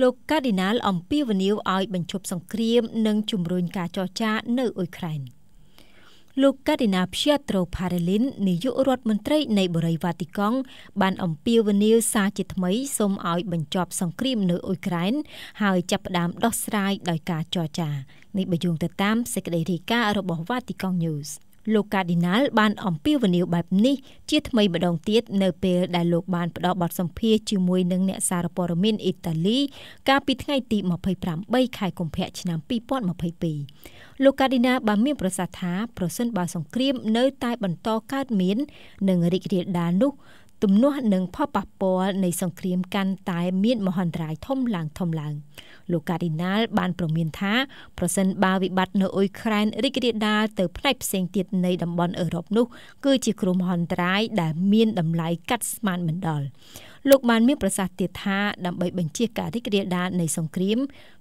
លោកកាឌីណាលអំពាវនាវឲ្យបញ្ឈប់សង្គ្រាម និង ជំរុញការចរចានៅអ៊ុយក្រែនលោកកាឌីណាព្យាត្រូផារ៉េលីននាយករដ្ឋមន្ត្រី នៃ បរិវ៉ាទីកង់បាន អំពាវនាវសារជាថ្មីសូមឲ្យបញ្ចប់សង្គ្រាមនៅអ៊ុយក្រែនហើយចាប់ផ្ដើមដោះស្រាយដោយការចរចានេះបើយោងទៅតាមសេចក្តីរាយការណ៍របស់វ៉ាទីកង់ News លោកកាឌីណាល់បាន អំពាវនាវ បែបនេះជាថ្មីម្ដងទៀតនៅពេលដែលលោកបានផ្ដល់បទសម្ភាសន៍ជាមួយនឹងអ្នកសារព័ត៌មានអ៊ីតាលីកាលពីថ្ងៃទី28ខែកុម្ភៈឆ្នាំ2022លោកកាឌីណាល់បានមាន ប្រសាសន៍ថាប្រសិនបើសង្គ្រាម នៅ តែ បន្តកើតមាននិងរីករាលដាលនោះទំនាស់នឹងផលប៉ះពាល់នៃសង្គ្រាមកាន់តែមានមហន្តរាយធំឡើងធំឡើងលោកការីណាល់បានប្រមានថាប្រសិនបើវិបត្តិនៅអ៊ុយក្រែនរីករាលដាលទៅផ្នែកផ្សេងទៀតនៃតំបន់អឺរ៉ុបនោះគឺជាគ្រោះមហន្តរាយដែលមានតម្លៃកាត់ស្មានមិនដល់លោកបានមានប្រសាសន៍ទៀតថាដើម្បីបញ្ជាការរីករាលដាលនៃសង្គ្រាម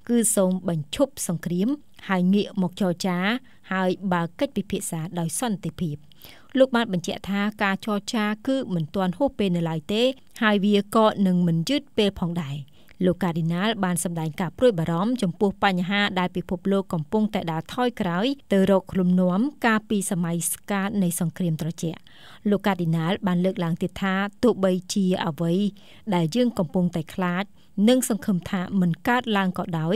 គឺសូមបញ្ឈប់សង្គ្រាមហើយងាកមកចរចា ហើយបើកិច្ចពិភាក្សាដោយសន្តិភាព។លោកបានបញ្ជាក់ថាការចរចាគឺមិនទាន់ហួសពេលនៅឡើយទេហើយវាក៏នឹងមិនយឺតពេលផងដែរ។លោកការីណាលបានសម្ដែងការព្រួយបារម្ភចំពោះបញ្ហា ដែលពិភពលោកកំពុងតែដើរថយក្រោយទៅរកលំនាំកាលពីសម័យស្កាតនៃសង្គ្រាមត្រជាក់លោកកាឌីណាលបានលើកឡើងទៀតថាទោះបីជាអ្វីដែលយើងកំពុងតែខ្លាចនិងសង្ឃឹមថាមិនកើតឡើងក៏ដោយ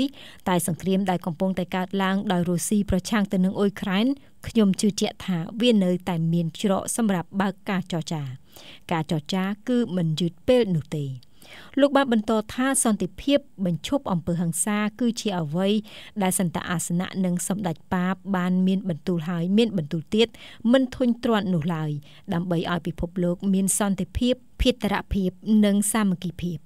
តែសង្គ្រាមដែលកំពុងតែកើតឡើងដោយរុស្ស៊ីប្រឆាំងទៅនឹងអ៊ុយក្រែនខ្ញុំជឿជាក់ថាវានៅ តែមានច្រកសម្រាប់បើកការចរចាការចរចាគឺមិនយឺតពេលនោះទេលោកបានបន្តថាសន្តិភាពបញ្ឈប់អំពើហិង្សាគឺជាអ្វីដែលសន្តអាសនៈនិងសម្ដេចប៉ាបបានមានបន្ទូលហើយមានបន្ទូលទៀតមិនធុញទ្រាន់នោះឡើយដើម្បីឲ្យពិភពលោកមានសន្តិភាពភារតភាពនិងសាមគ្គីភាព។